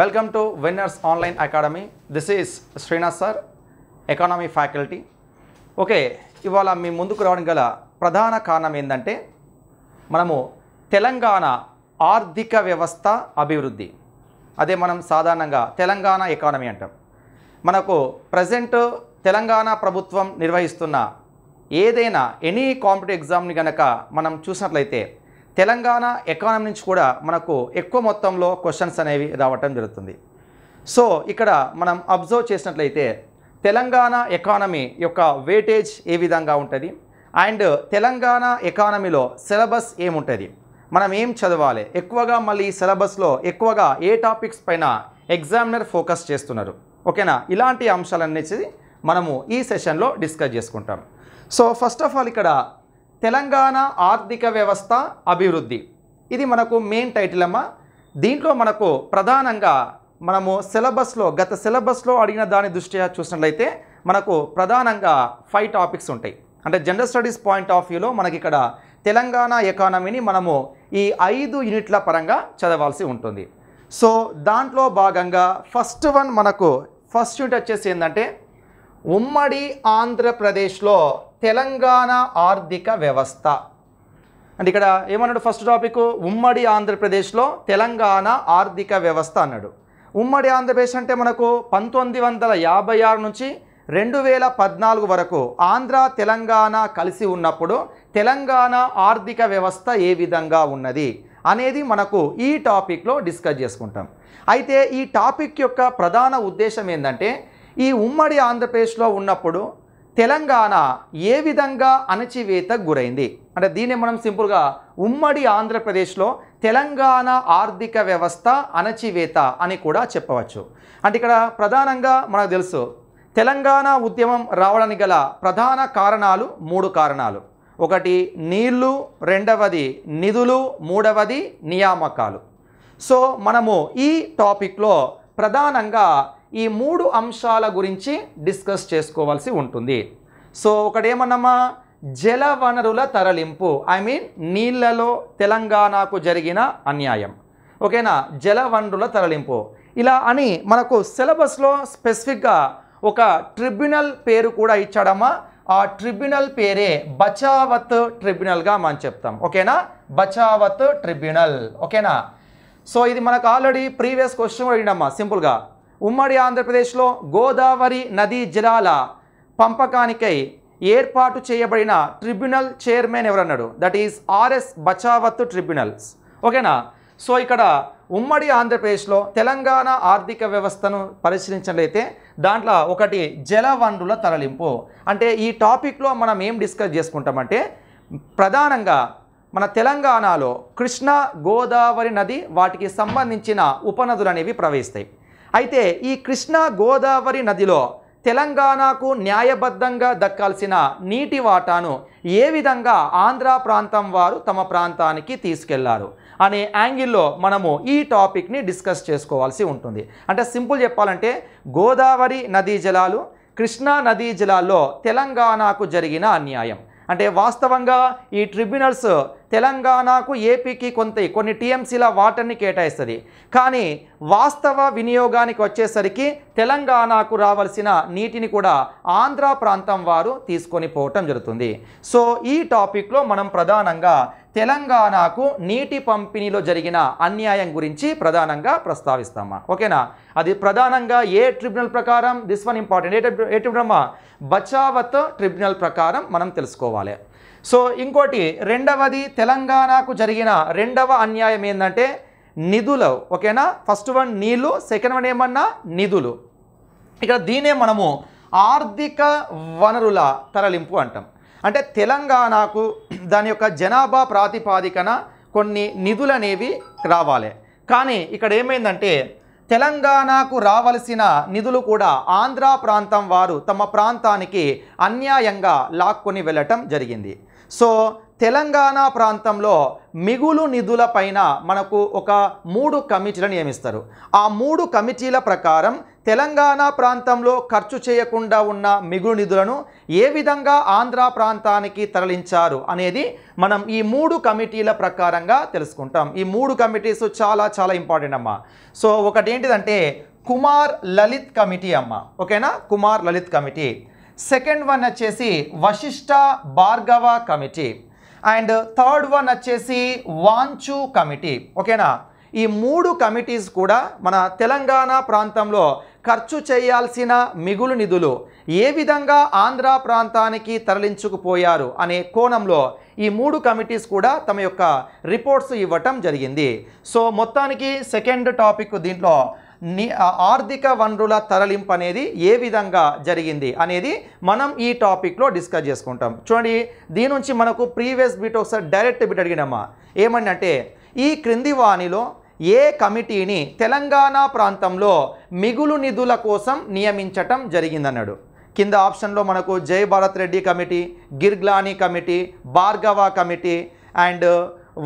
welcome to winners online academy this is Srinath sir economy faculty okay ఇవాళ మీ ముందుకు రావడం గల ప్రధాన కారణం ఏంటంటే మనము తెలంగాణ ఆర్థిక వ్యవస్థ అభివృద్ధి అదే మనం సాధారణంగా తెలంగాణ ఎకానమీ అంటాం మనకు ప్రజెంట్ తెలంగాణ ప్రభుత్వం నిర్వహిస్తున్న ఏదైనా ఎనీ కాంపిటేటివ్ ఎగ్జామ్ని కనుక మనం చూసినట్లయితే తెలంగాణ ఎకానమీ నుంచి కూడా మనకు ఎక్కువ మొత్తంలో క్వశ్చన్స్ అనేవి రావటం జరుగుతుంది సో ఇక్కడ మనం అబ్జర్వ్ చేసినట్లయితే తెలంగాణ ఎకానమీ యొక్క వేటేజ్ ఏ విధంగా ఉంటుంది అండ్ తెలంగాణ ఎకానమీలో సిలబస్ ఏముంటుంది మనం ఏం చదవాలి ఎక్కువగా మళ్ళీ సిలబస్లో ఎక్కువగా ఏ టాపిక్స్ పైన ఎగ్జామినర్ ఫోకస్ చేస్తున్నారు ఓకేనా ఇలాంటి అంశాలన్నీ మనము ఈ సెషన్లో డిస్కస్ చేసుకుంటాం సో ఫస్ట్ ఆఫ్ ఆల్ ఇక్కడ తెలంగాణ ఆర్థిక వ్యవస్థ అభివృద్ధి ఇది మనకు మెయిన్ టైటిల్ అమ్మ దీంట్లో మనకు ప్రధానంగా మనము సిలబస్లో గత సిలబస్లో అడిగిన దాని దృష్ట్యా చూసినట్లయితే మనకు ప్రధానంగా ఫైవ్ టాపిక్స్ ఉంటాయి అంటే జనరల్ స్టడీస్ పాయింట్ ఆఫ్ వ్యూలో మనకి ఇక్కడ తెలంగాణ ఎకానమీని మనము ఈ ఐదు యూనిట్ల పరంగా చదవాల్సి ఉంటుంది సో దాంట్లో భాగంగా ఫస్ట్ వన్ మనకు ఫస్ట్ యూనిట్ వచ్చేసి ఏంటంటే ఉమ్మడి ఆంధ్రప్రదేశ్లో తెలంగాణ ఆర్థిక వ్యవస్థ అంటే ఇక్కడ ఏమన్నాడు ఫస్ట్ టాపిక్ ఉమ్మడి ఆంధ్రప్రదేశ్లో తెలంగాణ ఆర్థిక వ్యవస్థ అన్నాడు ఉమ్మడి ఆంధ్రప్రదేశ్ అంటే మనకు పంతొమ్మిది వందల యాభై ఆరు నుంచి రెండు వేల పద్నాలుగు వరకు ఆంధ్ర తెలంగాణ కలిసి ఉన్నప్పుడు తెలంగాణ ఆర్థిక వ్యవస్థ ఏ విధంగా ఉన్నది అనేది మనకు ఈ టాపిక్లో డిస్కస్ చేసుకుంటాం అయితే ఈ టాపిక్ యొక్క ప్రధాన ఉద్దేశం ఏంటంటే ఈ ఉమ్మడి ఆంధ్రప్రదేశ్లో ఉన్నప్పుడు తెలంగాణ ఏ విధంగా అణచివేత గురైంది అంటే దీన్ని మనం సింపుల్గా ఉమ్మడి ఆంధ్రప్రదేశ్లో తెలంగాణ ఆర్థిక వ్యవస్థ అణచివేత అని కూడా చెప్పవచ్చు అంటే ఇక్కడ ప్రధానంగా మనకు తెలుసు తెలంగాణ ఉద్యమం రావడానికి గల ప్రధాన కారణాలు మూడు కారణాలు ఒకటి నీళ్లు రెండవది నిధులు మూడవది నియామకాలు సో మనము ఈ టాపిక్లో ప్రధానంగా ఈ మూడు అంశాల గురించి డిస్కస్ చేసుకోవాల్సి ఉంటుంది సో ఒకటేమన్నామా జల వనరుల తరలింపు ఐ మీన్ నీళ్లలో తెలంగాణకు జరిగిన అన్యాయం ఓకేనా జల వనరుల తరలింపు ఇలా అని మనకు సిలబస్లో స్పెసిఫిక్గా ఒక ట్రిబ్యునల్ పేరు కూడా ఇచ్చాడమ్మా ఆ ట్రిబ్యునల్ పేరే బచావత్ ట్రిబ్యునల్గా మనం చెప్తాం ఓకేనా బచావత్ ట్రిబ్యునల్ ఓకేనా సో ఇది మనకు ఆల్రెడీ ప్రీవియస్ క్వశ్చన్ అడిగినమ్మా సింపుల్గా ఉమ్మడి ఆంధ్రప్రదేశ్లో గోదావరి నదీ జలాల పంపకానికై ఏర్పాటు చేయబడిన ట్రిబ్యునల్ చైర్మన్ ఎవరన్నాడు that is R S Bachawat tribunals ఓకేనా సో ఇక్కడ ఉమ్మడి ఆంధ్రప్రదేశ్లో తెలంగాణ ఆర్థిక వ్యవస్థను పరిశీలించినట్లయితే దాంట్లో ఒకటి జల వనరుల తరలింపు అంటే ఈ టాపిక్లో మనం ఏం డిస్కస్ చేసుకుంటామంటే ప్రధానంగా మన తెలంగాణలో కృష్ణా గోదావరి నది వాటికి సంబంధించిన ఉపనదులు అనేవి ప్రవహిస్తాయి అయితే ఈ కృష్ణా గోదావరి నదిలో తెలంగాణకు న్యాయబద్ధంగా దక్కాల్సిన నీటి వాటాను ఏ విధంగా ఆంధ్ర ప్రాంతం వారు తమ ప్రాంతానికి తీసుకెళ్లారు అనే యాంగిల్లో మనము ఈ టాపిక్ని డిస్కస్ చేసుకోవాల్సి ఉంటుంది అంటే సింపుల్ చెప్పాలంటే గోదావరి నదీ జలాలు కృష్ణా నదీ జలాల్లో తెలంగాణకు జరిగిన అన్యాయం అంటే వాస్తవంగా ఈ ట్రిబ్యునల్స్ తెలంగాణకు ఏపీకి కొంత కొన్ని టీఎంసీల వాటర్ని కేటాయిస్తుంది కానీ వాస్తవ వినియోగానికి వచ్చేసరికి తెలంగాణకు రావాల్సిన నీటిని కూడా ఆంధ్ర ప్రాంతం వారు తీసుకొని పోవటం జరుగుతుంది సో ఈ టాపిక్లో మనం ప్రధానంగా తెలంగాణకు నీటి పంపిణీలో జరిగిన అన్యాయం గురించి ప్రధానంగా ప్రస్తావిస్తామా ఓకేనా అది ప్రధానంగా ఏ ట్రిబ్యునల్ ప్రకారం దిస్ వన్ ఇంపార్టెంట్ ఏ ఏ ట్రిబ్యునల్ బచావత్ ట్రిబ్యునల్ ప్రకారం మనం తెలుసుకోవాలి సో ఇంకోటి రెండవది తెలంగాణకు జరిగిన రెండవ అన్యాయం ఏంటంటే నిధులు ఓకేనా ఫస్ట్ వన్ నీళ్ళు సెకండ్ వన్ ఏమన్నా నిధులు ఇక్కడ దీనే మనము ఆర్థిక వనరుల తరలింపు అంటాం అంటే తెలంగాణకు దాని యొక్క జనాభా ప్రాతిపాదికన కొన్ని నిధులు అనేవి రావాలి కానీ ఇక్కడ ఏమైందంటే తెలంగాణకు రావలసిన నిధులు కూడా ఆంధ్ర ప్రాంతం వారు తమ ప్రాంతానికి అన్యాయంగా లాక్కొని వెళ్ళటం జరిగింది సో తెలంగాణ ప్రాంతంలో మిగులు నిధుల పైన మనకు ఒక మూడు కమిటీలను నియమిస్తారు ఆ మూడు కమిటీల ప్రకారం తెలంగాణ ప్రాంతంలో ఖర్చు చేయకుండా ఉన్న మిగులు నిధులను ఏ విధంగా ఆంధ్ర ప్రాంతానికి తరలించారు అనేది మనం ఈ మూడు కమిటీల ప్రకారంగా తెలుసుకుంటాం ఈ మూడు కమిటీస్ చాలా చాలా ఇంపార్టెంట్ అమ్మ సో ఒకటి ఏంటిదంటే కుమార్ లలిత్ కమిటీ అమ్మ ఓకేనా Kumar Lalit committee second one వచ్చేసి Vashishta Bhargava committee and third one వచ్చేసి వాంచు కమిటీ ఓకేనా ఈ మూడు కమిటీస్ కూడా మన తెలంగాణ ప్రాంతంలో ఖర్చు చేయాల్సిన మిగులు నిధులు ఏ విధంగా ఆంధ్ర ప్రాంతానికి తరలించుకుపోయారు అనే కోణంలో ఈ మూడు కమిటీస్ కూడా తమ యొక్క రిపోర్ట్స్ ఇవ్వటం జరిగింది సో మొత్తానికి సెకండ్ టాపిక్ దీంట్లో ఆర్థిక వనరుల తరలింపు అనేది ఏ విధంగా జరిగింది అనేది మనం ఈ టాపిక్లో డిస్కస్ చేసుకుంటాం చూడండి దీని నుంచి మనకు ప్రీవియస్ బిట్ ఒకసారి డైరెక్ట్ బిట్ అడిగినమ్మా ఏమంటే ఈ క్రింది వాణిలో ఏ కమిటీని తెలంగాణ ప్రాంతంలో మిగులు నిధుల కోసం నియమించటం జరిగిందన్నాడు కింద ఆప్షన్లో మనకు Jaya Bharath Reddy committee Girglani committee Bhargava committee and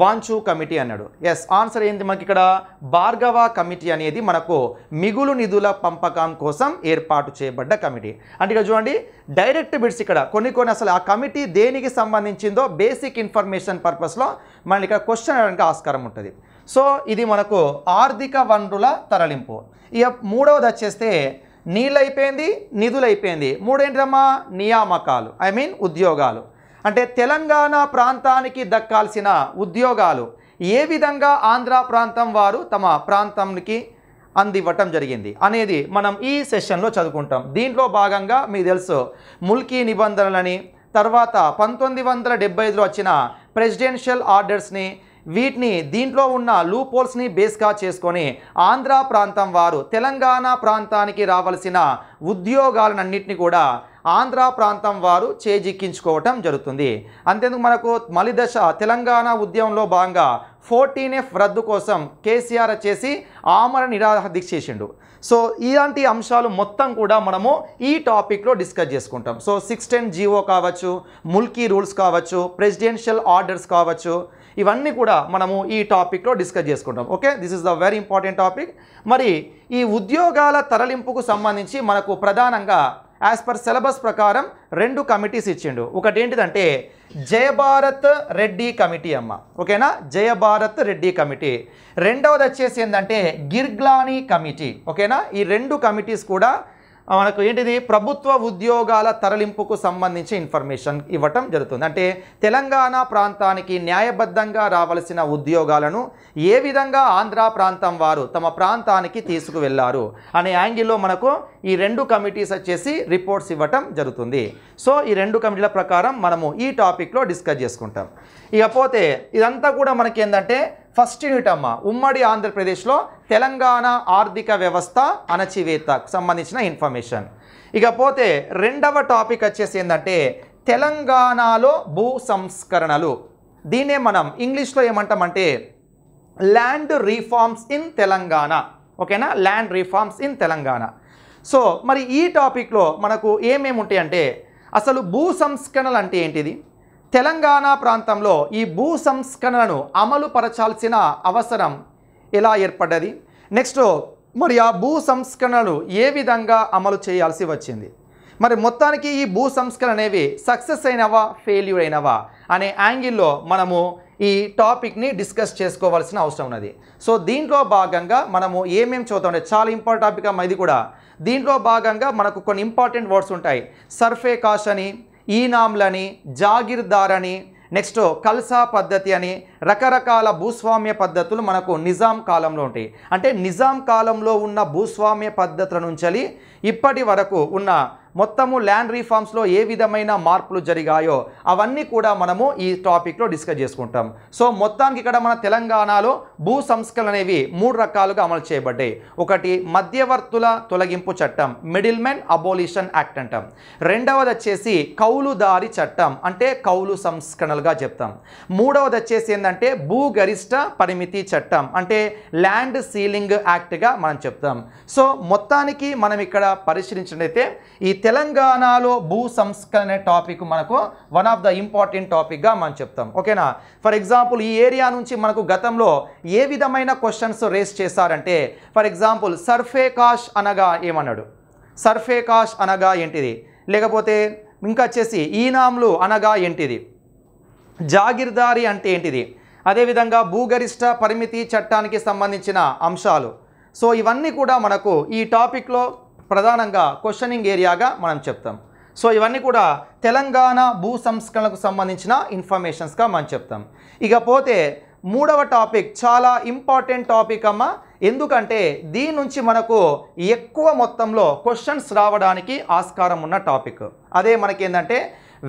Wanchoo committee అన్నాడు ఎస్ ఆన్సర్ ఏంది మనకి ఇక్కడ భార్గవ కమిటీ అనేది మనకు మిగులు నిధుల పంపకం కోసం ఏర్పాటు చేయబడ్డ కమిటీ అంటే ఇక్కడ చూడండి డైరెక్ట్ బిడ్స్ ఇక్కడ కొన్ని కొన్ని అసలు ఆ కమిటీ దేనికి సంబంధించిందో బేసిక్ ఇన్ఫర్మేషన్ పర్పస్లో మనకి ఇక్కడ క్వశ్చన్ అనడానికి ఆస్కారం ఉంటుంది సో ఇది మనకు ఆర్థిక వనరుల తరలింపు ఇక మూడవది వచ్చేస్తే నీళ్ళు అయిపోయింది నిధులు అయిపోయింది మూడేంటమ్మా నియామకాలు ఐ మీన్ ఉద్యోగాలు అంటే తెలంగాణ ప్రాంతానికి దక్కాల్సిన ఉద్యోగాలు ఏ విధంగా ఆంధ్ర ప్రాంతం వారు తమ ప్రాంతానికి అందివ్వటం జరిగింది అనేది మనం ఈ సెషన్లో చదువుకుంటాం దీంట్లో భాగంగా మీకు తెలుసు ముల్కీ నిబంధనలని తర్వాత పంతొమ్మిది వందల డెబ్బై ఐదులో వచ్చిన ప్రెసిడెన్షియల్ ఆర్డర్స్ని వీటిని దీంట్లో ఉన్న లూపోల్స్ని బేస్గా చేసుకొని ఆంధ్ర ప్రాంతం వారు తెలంగాణ ప్రాంతానికి రావలసిన ఉద్యోగాలన్నింటినీ కూడా ఆంధ్ర ప్రాంతం వారు చేజిక్కించుకోవటం జరుగుతుంది అంతేందుకు మనకు మలిదశ తెలంగాణ ఉద్యమంలో భాగంగా ఫోర్టీన్ ఎఫ్ రద్దు కోసం కేసీఆర్ చేసి ఆమరణ నిరాహ దీక్ష చేసిండు సో ఇలాంటి అంశాలు మొత్తం కూడా మనము ఈ టాపిక్లో డిస్కస్ చేసుకుంటాం సో సిక్స్ టెన్ జీవో కావచ్చు ముల్కీ రూల్స్ కావచ్చు ప్రెసిడెన్షియల్ ఆర్డర్స్ కావచ్చు ఇవన్నీ కూడా మనము ఈ టాపిక్లో డిస్కస్ చేసుకుంటాం okay this is the very important topic మరి ఈ ఉద్యోగాల తరలింపుకు సంబంధించి మనకు ప్రధానంగా యాజ్ పర్ సిలబస్ ప్రకారం రెండు కమిటీస్ ఇచ్చిండు ఒకటి ఏంటిదంటే జయభారత్ రెడ్డి కమిటీ అమ్మ ఓకేనా జయభారత్ రెడ్డి కమిటీ రెండవది వచ్చేసి ఏంటంటే గిర్గ్లానీ కమిటీ ఓకేనా ఈ రెండు కమిటీస్ కూడా మనకు ఏంటిది ప్రభుత్వ ఉద్యోగాల తరలింపుకు సంబంధించి ఇన్ఫర్మేషన్ ఇవ్వటం జరుగుతుంది అంటే తెలంగాణ ప్రాంతానికి న్యాయబద్ధంగా రావలసిన ఉద్యోగాలను ఏ విధంగా ఆంధ్ర ప్రాంతం వారు తమ ప్రాంతానికి తీసుకువెళ్లారు అనే యాంగిల్లో మనకు ఈ రెండు కమిటీస్ వచ్చేసి రిపోర్ట్స్ ఇవ్వటం జరుగుతుంది సో ఈ రెండు కమిటీల ప్రకారం మనము ఈ టాపిక్లో డిస్కస్ చేసుకుంటాం ఇకపోతే ఇదంతా కూడా మనకి ఏంటంటే ఫస్ట్ యూనిట్ అమ్మ ఉమ్మడి ఆంధ్రప్రదేశ్లో తెలంగాణ ఆర్థిక వ్యవస్థ అణచివేతకు సంబంధించిన ఇన్ఫర్మేషన్ ఇకపోతే రెండవ టాపిక్ వచ్చేసి ఏంటంటే తెలంగాణలో భూ సంస్కరణలు దీన్నే మనం ఇంగ్లీష్లో ఏమంటామంటే ల్యాండ్ రీఫార్మ్స్ ఇన్ తెలంగాణ ఓకేనా land reforms in Telangana so మరి ఈ టాపిక్లో మనకు ఏమేమి ఉంటాయంటే అసలు భూ సంస్కరణలు అంటే ఏంటిది తెలంగాణ ప్రాంతంలో ఈ భూ సంస్కరణను అమలు పరచాల్సిన అవసరం ఎలా ఏర్పడ్డది నెక్స్ట్ మరి ఆ భూ సంస్కరణలు ఏ విధంగా అమలు చేయాల్సి వచ్చింది మరి మొత్తానికి ఈ భూ సంస్కరణ అనేవి సక్సెస్ అయినవా ఫెయిల్యూర్ అయినవా అనే యాంగిల్లో మనము ఈ టాపిక్ని డిస్కస్ చేసుకోవాల్సిన అవసరం ఉన్నది సో దీంట్లో భాగంగా మనము ఏమేమి చూద్దాం చాలా ఇంపార్టెంట్ టాపిక్ ఇది కూడా దీంట్లో భాగంగా మనకు కొన్ని ఇంపార్టెంట్ వర్డ్స్ ఉంటాయి సర్ఫే కాష్ అని ఈనామ్లని జాగిర్దార్ అని నెక్స్ట్ కల్సా పద్ధతి అని రకరకాల భూస్వామ్య పద్ధతులు మనకు నిజాం కాలంలో ఉంటాయి అంటే నిజాం కాలంలో ఉన్న భూస్వామ్య పద్ధతుల నుంచి ఇప్పటి వరకు ఉన్న మొత్తము ల్యాండ్ రీఫార్మ్స్లో ఏ విధమైన మార్పులు జరిగాయో అవన్నీ కూడా మనము ఈ టాపిక్లో డిస్కస్ చేసుకుంటాం సో మొత్తానికి ఇక్కడ మన తెలంగాణలో భూ సంస్కరణ అనేవి మూడు రకాలుగా అమలు చేయబడ్డాయి ఒకటి మధ్యవర్తుల తొలగింపు చట్టం మిడిల్ మెన్ అబోలిషన్ యాక్ట్ అంటాం రెండవది వచ్చేసి కౌలుదారి చట్టం అంటే కౌలు సంస్కరణలుగా చెప్తాం మూడవది వచ్చేసి ఏంటంటే అంటే భూగరిష్ట పరిమితి చట్టం అంటే ల్యాండ్ సీలింగ్ యాక్ట్గా మనం చెప్తాం సో మొత్తానికి మనం ఇక్కడ పరిశీలించినట్లయితే ఈ తెలంగాణలో భూ సంస్కరణ టాపిక్ మనకు వన్ ఆఫ్ ద ఇంపార్టెంట్ టాపిక్గా మనం చెప్తాం ఓకేనా ఫర్ ఎగ్జాంపుల్ ఈ ఏరియా నుంచి మనకు గతంలో ఏ విధమైన క్వశ్చన్స్ రేస్ చేశారంటే ఫర్ ఎగ్జాంపుల్ సర్ఫే కాష్ అనగా ఏమన్నాడు సర్ఫే కాష్ అనగా ఏంటిది లేకపోతే ఇంకా వచ్చేసి ఈనామ్లు అనగా ఏంటిది జాగిర్దారి అంటే ఏంటిది అదేవిధంగా భూగరిష్ట పరిమితి చట్టానికి సంబంధించిన అంశాలు సో ఇవన్నీ కూడా మనకు ఈ టాపిక్లో ప్రధానంగా క్వశ్చనింగ్ ఏరియాగా మనం చెప్తాం సో ఇవన్నీ కూడా తెలంగాణ భూ సంస్కరణకు సంబంధించిన ఇన్ఫర్మేషన్స్గా మనం చెప్తాం ఇకపోతే మూడవ టాపిక్ చాలా ఇంపార్టెంట్ టాపిక్ అమ్మ ఎందుకంటే దీని నుంచి మనకు ఎక్కువ మొత్తంలో క్వశ్చన్స్ రావడానికి ఆస్కారం ఉన్న టాపిక్ అదే మనకేంటంటే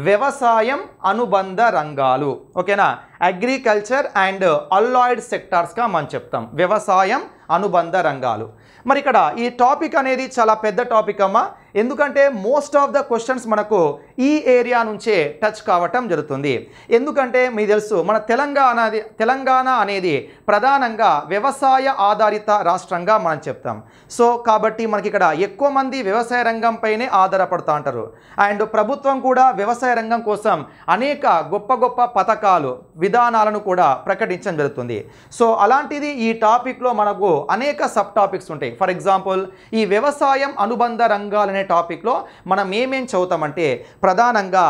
వ్యవసాయం అనుబంధ రంగాలు ఓకేనా అగ్రికల్చర్ అండ్ అల్లాయిడ్ సెక్టార్స్గా మనం చెప్తాం వ్యవసాయం అనుబంధ రంగాలు మరి ఇక్కడ ఈ టాపిక్ అనేది చాలా పెద్ద టాపిక్ అమ్మా ఎందుకంటే మోస్ట్ ఆఫ్ ద క్వశ్చన్స్ మనకు ఈ ఏరియా నుంచే టచ్ కావటం జరుగుతుంది ఎందుకంటే మీ తెలుసు మన తెలంగాణ తెలంగాణ అనేది ప్రధానంగా వ్యవసాయ ఆధారిత రాష్ట్రంగా మనం చెప్తాం సో కాబట్టి మనకి ఇక్కడ ఎక్కువ మంది వ్యవసాయ రంగంపైనే ఆధారపడుతూ ఉంటారు అండ్ ప్రభుత్వం కూడా వ్యవసాయ రంగం కోసం అనేక గొప్ప గొప్ప పథకాలు విధ విధానాలను కూడా ప్రకటించడం జరుగుతుంది సో అలాంటిది ఈ టాపిక్లో మనకు అనేక సబ్ టాపిక్స్ ఉంటాయి ఫర్ ఎగ్జాంపుల్ ఈ వ్యవసాయం అనుబంధ రంగాలనే టాపిక్లో మనం ఏమేం చదువుతామంటే ప్రధానంగా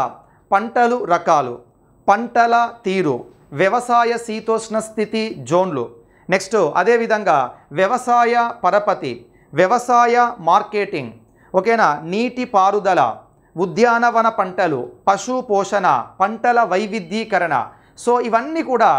పంటలు రకాలు పంటల తీరు వ్యవసాయ శీతోష్ణ స్థితి జోన్లు నెక్స్ట్ అదేవిధంగా వ్యవసాయ పరపతి వ్యవసాయ మార్కెటింగ్ ఓకేనా నీటి పారుదల ఉద్యానవన పంటలు పశు పోషణ పంటల వైవిధ్యీకరణ సో ఇవన్నీ కూడా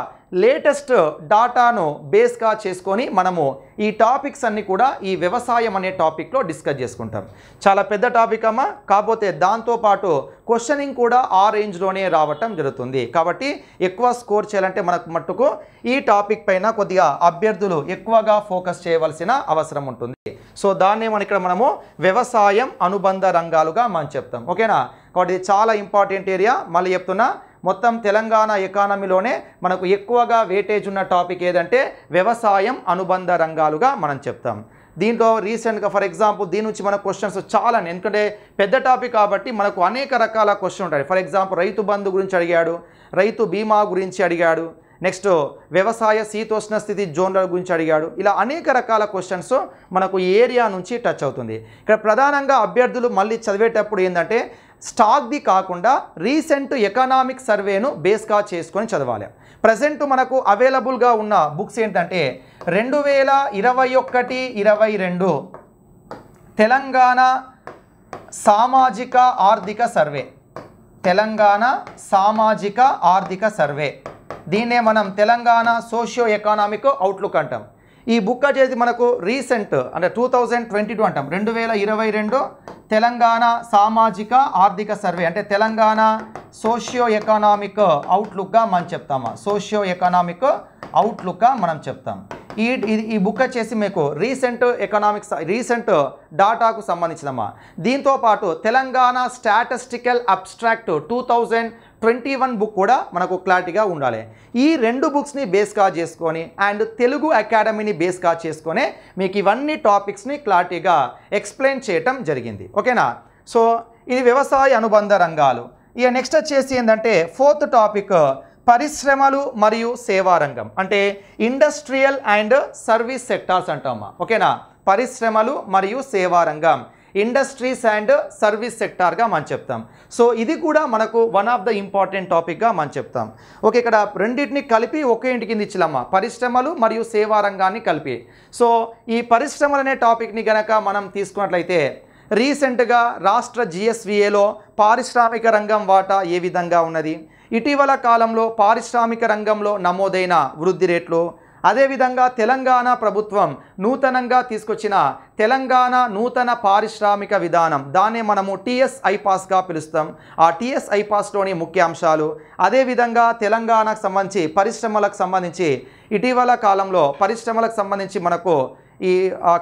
లేటెస్ట్ డాటాను బేస్గా చేసుకొని మనము ఈ టాపిక్స్ అన్నీ కూడా ఈ వ్యవసాయం అనే టాపిక్లో డిస్కస్ చేసుకుంటాం చాలా పెద్ద టాపిక్ అమ్మా కాకపోతే దాంతోపాటు క్వశ్చనింగ్ కూడా ఆ రేంజ్లోనే రావటం జరుగుతుంది కాబట్టి ఎక్కువ స్కోర్ చేయాలంటే మనకు మట్టుకు ఈ టాపిక్ పైన కొద్దిగా అభ్యర్థులు ఎక్కువగా ఫోకస్ చేయవలసిన అవసరం ఉంటుంది సో దాన్నే మన ఇక్కడ మనము వ్యవసాయం అనుబంధ రంగాలుగా మనం చెప్తాం ఓకేనా కాబట్టి చాలా ఇంపార్టెంట్ ఏరియా మళ్ళీ చెప్తున్నా మొత్తం తెలంగాణ ఎకానమీలోనే మనకు ఎక్కువగా వేటేజ్ ఉన్న టాపిక్ ఏదంటే వ్యవసాయం అనుబంధ రంగాలుగా మనం చెప్తాం దీంట్లో రీసెంట్గా ఫర్ ఎగ్జాంపుల్ దీని నుంచి మన క్వశ్చన్స్ చాలా ఎందుకంటే పెద్ద టాపిక్ కాబట్టి మనకు అనేక రకాల క్వశ్చన్ ఉంటాయి ఫర్ ఎగ్జాంపుల్ రైతు బంధు గురించి అడిగాడు రైతు బీమా గురించి అడిగాడు నెక్స్ట్ వ్యవసాయ శీతోష్ణ స్థితి జోన్ల గురించి అడిగాడు ఇలా అనేక రకాల క్వశ్చన్స్ మనకు ఏరియా నుంచి టచ్ అవుతుంది ఇక్కడ ప్రధానంగా అభ్యర్థులు మళ్ళీ చదివేటప్పుడు ఏంటంటే స్టాక్ది కాకుండా రీసెంట్ ఎకనామిక్ సర్వేను బేస్గా చేసుకొని చదవాలి ప్రజెంట్ మనకు అవైలబుల్గా ఉన్న బుక్స్ ఏంటంటే రెండు వేల ఇరవై ఒకటి ఇరవై రెండు తెలంగాణ సామాజిక ఆర్థిక సర్వే తెలంగాణ సామాజిక ఆర్థిక సర్వే దీన్నే మనం తెలంగాణ సోషియో ఎకనామిక్ అవుట్లుక్ అంటాం ఈ బుక్ వచ్చేసి మనకు రీసెంట్ అంటే టూ థౌజండ్ ట్వంటీ టూ అంటాం రెండు వేల ఇరవై రెండు తెలంగాణ సామాజిక ఆర్థిక సర్వే అంటే తెలంగాణ సోషియో ఎకనామిక్ అవుట్లుక్గా మనం చెప్తామా సోషియో ఎకనామిక్ అవుట్లుక్గా మనం చెప్తాం ఈ ఈ బుక్ వచ్చేసి మీకు రీసెంట్ ఎకనామిక్స్ రీసెంట్ డాటాకు సంబంధించినమా దీంతోపాటు Telangana statistical abstract two thousand twenty one book కూడా మనకు క్లారిటీగా ఉండాలి ఈ రెండు బుక్స్ని బేస్గా చేసుకొని అండ్ తెలుగు అకాడమీని బేస్గా చేసుకొని మీకు ఇవన్నీ టాపిక్స్ని క్లారిటీగా ఎక్స్ప్లెయిన్ చేయటం జరిగింది ఓకేనా సో ఇది వ్యవసాయ అనుబంధ రంగాలు ఇక నెక్స్ట్ వచ్చేసి ఏంటంటే ఫోర్త్ టాపిక్ పరిశ్రమలు మరియు సేవారంగం అంటే ఇండస్ట్రియల్ అండ్ సర్వీస్ సెక్టార్స్ అంటామా ఓకేనా పరిశ్రమలు మరియు సేవారంగం ఇండస్ట్రీస్ అండ్ సర్వీస్ సెక్టార్గా మనం చెప్తాం సో ఇది కూడా మనకు వన్ ఆఫ్ ద ఇంపార్టెంట్ టాపిక్గా మనం చెప్తాం ఓకే ఇక్కడ రెండింటిని కలిపి ఒకే ఇంటి కింద ఇచ్చిలమ్మ పరిశ్రమలు మరియు సేవా రంగాన్ని కలిపి సో ఈ పరిశ్రమలు అనే టాపిక్ని గనక మనం తీసుకున్నట్లయితే రీసెంట్గా రాష్ట్ర జిఎస్విఏలో పారిశ్రామిక రంగం వాటా ఏ విధంగా ఉన్నది ఇటీవల కాలంలో పారిశ్రామిక రంగంలో నమోదైన వృద్ధి రేట్లు అదేవిధంగా తెలంగాణ ప్రభుత్వం నూతనంగా తీసుకొచ్చిన తెలంగాణ నూతన పారిశ్రామిక విధానం దాన్నే మనము టీఎస్ ఐపాస్గా పిలుస్తాం ఆ టిఎస్ ఐపాస్లోని ముఖ్య అంశాలు అదేవిధంగా తెలంగాణకు సంబంధించి పరిశ్రమలకు సంబంధించి ఇటీవల కాలంలో పరిశ్రమలకు సంబంధించి మనకు ఈ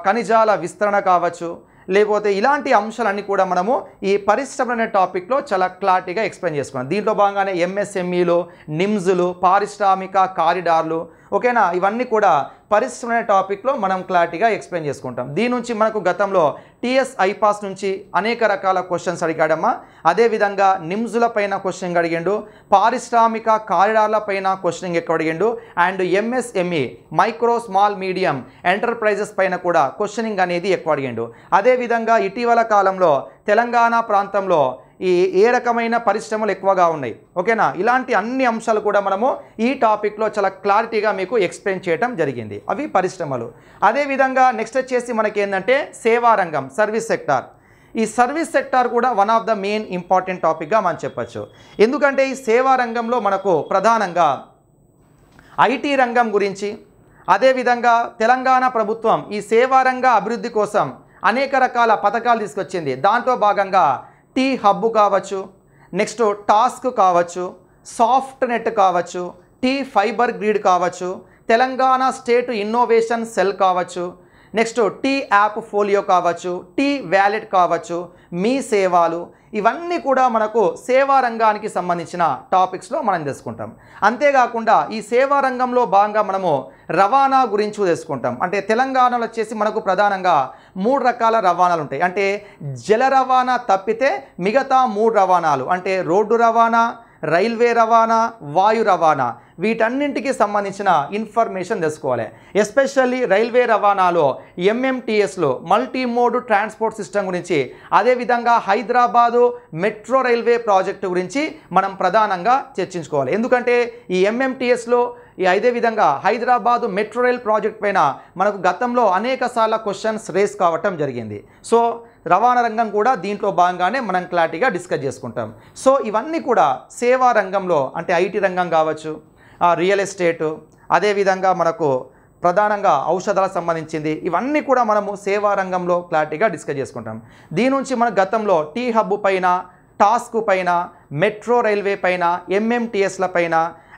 ఖనిజాల విస్తరణ కావచ్చు లేకపోతే ఇలాంటి అంశాలన్నీ కూడా మనము ఈ పరిశ్రమ అనే టాపిక్లో చాలా క్లారిటీగా ఎక్స్ప్లెయిన్ చేసుకున్నాం దీంట్లో భాగంగానే ఎంఎస్ఎంఈలు నిమ్స్లు పారిశ్రామిక కారిడార్లు ఓకేనా ఇవన్నీ కూడా పరిశ్రమ అనే టాపిక్లో మనం క్లారిటీగా ఎక్స్ప్లెయిన్ చేసుకుంటాం దీని నుంచి మనకు గతంలో టీఎస్ ఐపాస్ నుంచి అనేక రకాల క్వశ్చన్స్ అడిగాడమ్మా అదేవిధంగా నిమ్జుల పైన క్వశ్చన్ అడిగిండు పారిశ్రామిక కారిడార్ల పైన క్వశ్చనింగ్ ఎక్కువ అడిగిండు and MSME micro small medium enterprises పైన కూడా క్వశ్చనింగ్ అనేది ఎక్కువ అడిగిండు అదేవిధంగా ఇటీవల కాలంలో తెలంగాణ ప్రాంతంలో ఈ ఏ రకమైన పరిశ్రమలు ఎక్కువగా ఉన్నాయి ఓకేనా ఇలాంటి అన్ని అంశాలు కూడా మనము ఈ టాపిక్లో చాలా క్లారిటీగా మీకు ఎక్స్ప్లెయిన్ చేయడం జరిగింది అవి పరిశ్రమలు అదేవిధంగా నెక్స్ట్ వచ్చేసి మనకి ఏంటంటే సేవా రంగం సర్వీస్ సెక్టార్ ఈ సర్వీస్ సెక్టార్ కూడా one of the main important టాపిక్గా మనం చెప్పచ్చు ఎందుకంటే ఈ సేవా రంగంలో మనకు ప్రధానంగా ఐటీ రంగం గురించి అదేవిధంగా తెలంగాణ ప్రభుత్వం ఈ సేవారంగ అభివృద్ధి కోసం అనేక రకాల పథకాలు తీసుకొచ్చింది దాంట్లో భాగంగా టీ హబ్ కావచ్చు నెక్స్ట్ టాస్క్ కావచ్చు సాఫ్ట్ నెట్ కావచ్చు టీ ఫైబర్ గ్రిడ్ కావచ్చు తెలంగాణ స్టేట్ ఇన్నోవేషన్ సెల్ కావచ్చు నెక్స్ట్ టీ యాప్ ఫోలియో కావచ్చు టీ వ్యాలెట్ కావచ్చు మీ సేవలు ఇవన్నీ కూడా మనకు సేవా రంగానికి సంబంధించిన టాపిక్స్లో మనం తెలుసుకుంటాం అంతేకాకుండా ఈ సేవా రంగంలో భాగంగా మనము రవాణా గురించి తెలుసుకుంటాం అంటే తెలంగాణలో వచ్చేసి మనకు ప్రధానంగా మూడు రకాల రవాణాలు ఉంటాయి అంటే జల రవాణా తప్పితే మిగతా మూడు రవాణాలు అంటే రోడ్డు రవాణా రైల్వే రవాణా వాయు రవాణా వీటన్నింటికి సంబంధించిన ఇన్ఫర్మేషన్ తెలుసుకోవాలి ఎస్పెషల్లీ రైల్వే రవాణాలో ఎంఎంటీఎస్లో మల్టీ మోడ్ ట్రాన్స్పోర్ట్ సిస్టమ్ గురించి అదేవిధంగా హైదరాబాదు మెట్రో రైల్వే ప్రాజెక్టు గురించి మనం ప్రధానంగా చర్చించుకోవాలి ఎందుకంటే ఈ ఎంఎంటీఎస్లో ఈ అదే విధంగా హైదరాబాదు మెట్రో రైల్ ప్రాజెక్ట్ పైన మనకు గతంలో అనేక క్వశ్చన్స్ రేస్ కావటం జరిగింది సో రవాణా రంగం కూడా దీంట్లో భాగంగానే మనం క్లారిటీగా డిస్కస్ చేసుకుంటాం సో ఇవన్నీ కూడా సేవా రంగంలో అంటే ఐటీ రంగం కావచ్చు రియల్ ఎస్టేటు అదేవిధంగా మనకు ప్రధానంగా ఔషధాలకు సంబంధించింది ఇవన్నీ కూడా మనము సేవా రంగంలో క్లారిటీగా డిస్కస్ చేసుకుంటాం దీని నుంచి మన గతంలో టీ హబ్ పైన టాస్క్ పైన మెట్రో రైల్వే పైన ఎంఎంటీఎస్ల పైన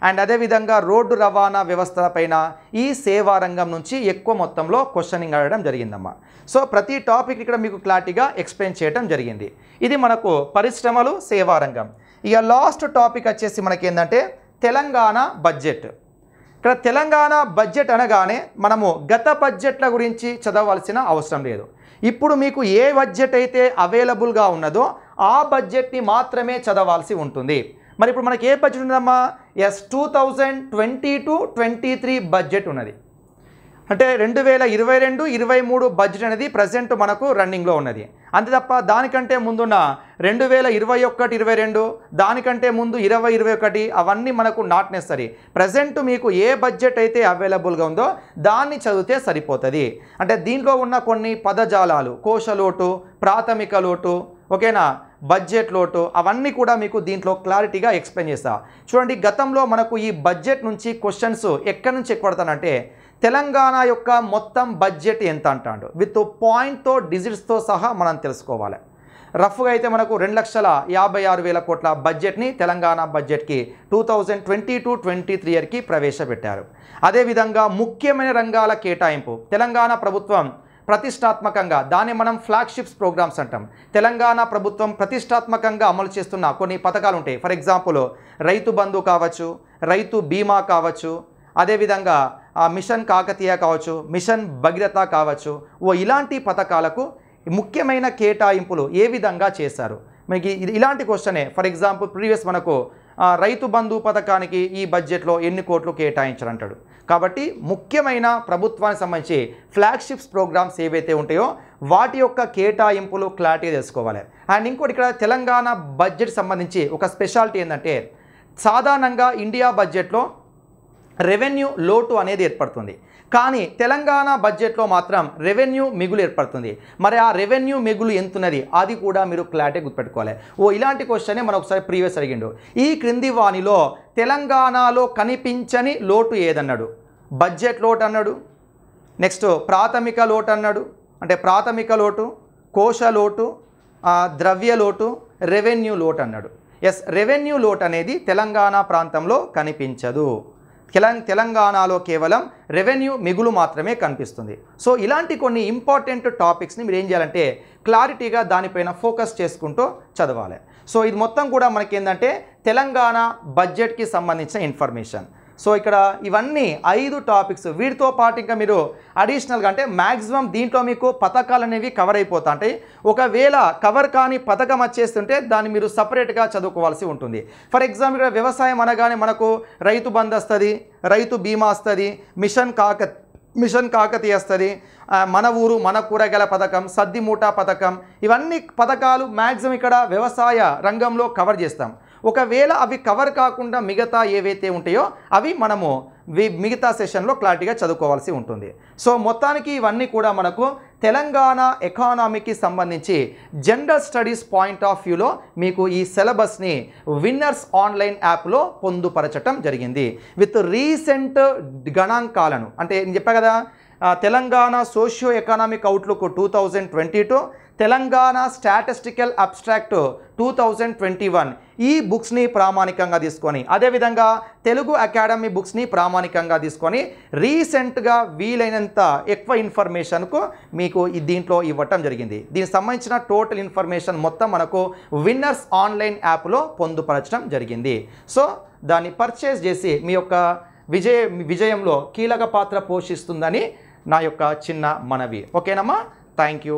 అండ్ అదేవిధంగా రోడ్డు రవాణా వ్యవస్థలపైన ఈ సేవా రంగం నుంచి ఎక్కువ మొత్తంలో క్వశ్చనింగ్ అడగడం జరిగిందమ్మా సో ప్రతి టాపిక్ ఇక్కడ మీకు క్లారిటీగా ఎక్స్ప్లెయిన్ చేయడం జరిగింది ఇది మనకు పరిశ్రమలు సేవా రంగం ఇక లాస్ట్ టాపిక్ వచ్చేసి మనకేంటంటే తెలంగాణ బడ్జెట్ ఇక్కడ తెలంగాణ బడ్జెట్ అనగానే మనము గత బడ్జెట్ల గురించి చదవాల్సిన అవసరం లేదు ఇప్పుడు మీకు ఏ బడ్జెట్ అయితే అవైలబుల్గా ఉన్నదో ఆ బడ్జెట్ని మాత్రమే చదవాల్సి ఉంటుంది మరి ఇప్పుడు మనకి ఏ బడ్జెట్ ఉన్నదమ్మా yes two thousand twenty two twenty three budget ఉన్నది అంటే రెండు వేల ఇరవై రెండు ఇరవై మూడు బడ్జెట్ అనేది ప్రజెంట్ మనకు రన్నింగ్లో ఉన్నది అంతే తప్ప దానికంటే ముందున్న రెండు వేల ఇరవై ఒకటి ఇరవై రెండు దానికంటే ముందు ఇరవై ఇరవై ఒకటి అవన్నీ మనకు నాట్ నెసరీ ప్రజెంట్ మీకు ఏ బడ్జెట్ అయితే అవైలబుల్గా ఉందో దాన్ని చదివితే సరిపోతుంది అంటే దీంట్లో ఉన్న కొన్ని పదజాలాలు కోశలోటు ప్రాథమిక లోటు ఓకేనా బడ్జెట్ లోటు అవన్నీ కూడా మీకు దీంట్లో క్లారిటీగా ఎక్స్ప్లెయిన్ చేస్తా చూడండి గతంలో మనకు ఈ బడ్జెట్ నుంచి క్వశ్చన్స్ ఎక్కడి నుంచి ఎక్కువడతానంటే తెలంగాణ యొక్క మొత్తం బడ్జెట్ ఎంత అంటాడు విత్ పాయింట్తో డిజిట్స్తో సహా మనం తెలుసుకోవాలి రఫ్గా అయితే మనకు రెండు లక్షల యాభై ఆరు వేల కోట్ల బడ్జెట్ని తెలంగాణ బడ్జెట్కి two thousand twenty two twenty three ఇయర్కి ప్రవేశపెట్టారు అదేవిధంగా ముఖ్యమైన రంగాల కేటాయింపు తెలంగాణ ప్రభుత్వం ప్రతిష్టాత్మకంగా దాన్ని మనం ఫ్లాగ్షిప్స్ ప్రోగ్రామ్స్ అంటాం తెలంగాణ ప్రభుత్వం ప్రతిష్టాత్మకంగా అమలు చేస్తున్న కొన్ని పథకాలు ఉంటాయి ఫర్ ఎగ్జాంపుల్ రైతు బంధు కావచ్చు రైతు బీమా కావచ్చు అదేవిధంగా ఆ మిషన్ కాకతీయ కావచ్చు మిషన్ భగీరథ కావచ్చు ఓ ఇలాంటి పథకాలకు ముఖ్యమైన కేటాయింపులు ఏ విధంగా చేశారు మనకి ఇలాంటి క్వశ్చనే ఫర్ ఎగ్జాంపుల్ ప్రీవియస్ మనకు రైతు బంధు పథకానికి ఈ బడ్జెట్లో ఎన్ని కోట్లు కేటాయించాలంటాడు కాబట్టి ముఖ్యమైన ప్రభుత్వానికి సంబంధించి ఫ్లాగ్షిప్స్ ప్రోగ్రామ్స్ ఏవైతే ఉంటాయో వాటి యొక్క కేటాయింపులు క్లారిటీ తెలుసుకోవాలి అండ్ ఇంకోటి ఇక్కడ తెలంగాణ బడ్జెట్ సంబంధించి ఒక స్పెషాలిటీ ఏంటంటే సాధారణంగా ఇండియా బడ్జెట్లో రెవెన్యూ లోటు అనేది ఏర్పడుతుంది కానీ తెలంగాణ బడ్జెట్లో మాత్రం రెవెన్యూ మిగులు ఏర్పడుతుంది మరి ఆ రెవెన్యూ మిగులు ఎంతున్నది అది కూడా మీరు క్లారిటీ గుర్తుపెట్టుకోవాలి ఓ ఇలాంటి క్వశ్చనే మనం ఒకసారి ప్రీవియస్ అడిగిండు ఈ క్రింది వాణిలో తెలంగాణలో కనిపించని లోటు ఏదన్నాడు బడ్జెట్ లోటు అన్నాడు నెక్స్ట్ ప్రాథమిక లోటు అన్నాడు అంటే ప్రాథమిక లోటు కోశ లోటు ద్రవ్య లోటు రెవెన్యూ లోటు అన్నాడు ఎస్ రెవెన్యూ లోటు అనేది తెలంగాణ ప్రాంతంలో కనిపించదు తెలంగాణలో కేవలం రెవెన్యూ మిగులు మాత్రమే కనిపిస్తుంది సో ఇలాంటి కొన్ని ఇంపార్టెంట్ టాపిక్స్ని మీరు ఏం చేయాలంటే క్లారిటీగా దానిపైన ఫోకస్ చేసుకుంటూ చదవాలి సో ఇది మొత్తం కూడా మనకేంటంటే తెలంగాణ బడ్జెట్కి సంబంధించిన ఇన్ఫర్మేషన్ సో ఇక్కడ ఇవన్నీ ఐదు టాపిక్స్ వీటితో పాటు ఇంకా మీరు అడిషనల్గా అంటే మ్యాక్సిమం దీంట్లో మీకు పథకాలు అనేవి కవర్ అయిపోతా ఉంటాయి ఒకవేళ కవర్ కానీ పథకం వచ్చేస్తుంటే దాన్ని మీరు సపరేట్గా చదువుకోవాల్సి ఉంటుంది ఫర్ ఎగ్జాంపుల్ ఇక్కడ వ్యవసాయం అనగానే మనకు రైతు బంద్ వస్తుంది రైతు బీమా వస్తుంది మిషన్ కాక మిషన్ కాకతీయ వస్తుంది మన ఊరు మన కూరగాయల పథకం సద్దిమూట పథకం ఇవన్నీ పథకాలు మ్యాక్సిమం ఇక్కడ వ్యవసాయ రంగంలో కవర్ చేస్తాం ఒకవేళ అవి కవర్ కాకుండా మిగతా ఏవైతే ఉంటాయో అవి మనము మిగతా సెషన్లో క్లారిటీగా చదువుకోవాల్సి ఉంటుంది సో మొత్తానికి ఇవన్నీ కూడా మనకు తెలంగాణ ఎకానామీకి సంబంధించి జనరల్ స్టడీస్ పాయింట్ ఆఫ్ వ్యూలో మీకు ఈ సిలబస్ని విన్నర్స్ ఆన్లైన్ యాప్లో పొందుపరచటం జరిగింది విత్ రీసెంట్ గణాంకాలను అంటే నేను చెప్పా కదా Telangana socio economic outlook two thousand twenty two Telangana statistical abstract two thousand twenty one ఈ బుక్స్ని ప్రామాణికంగా తీసుకొని అదేవిధంగా తెలుగు అకాడమీ బుక్స్ని ప్రామాణికంగా తీసుకొని రీసెంట్గా వీలైనంత ఎక్కువ ఇన్ఫర్మేషన్కు మీకు దీంట్లో ఇవ్వటం జరిగింది దీనికి సంబంధించిన టోటల్ ఇన్ఫర్మేషన్ మొత్తం మనకు విన్నర్స్ ఆన్లైన్ యాప్లో పొందుపరచడం జరిగింది సో దాన్ని పర్చేస్ చేసి మీ యొక్క విజయ విజయంలో కీలక పాత్ర పోషిస్తుందని నా యొక్క చిన్న మనవి ఓకేనమ్మా థ్యాంక్ యూ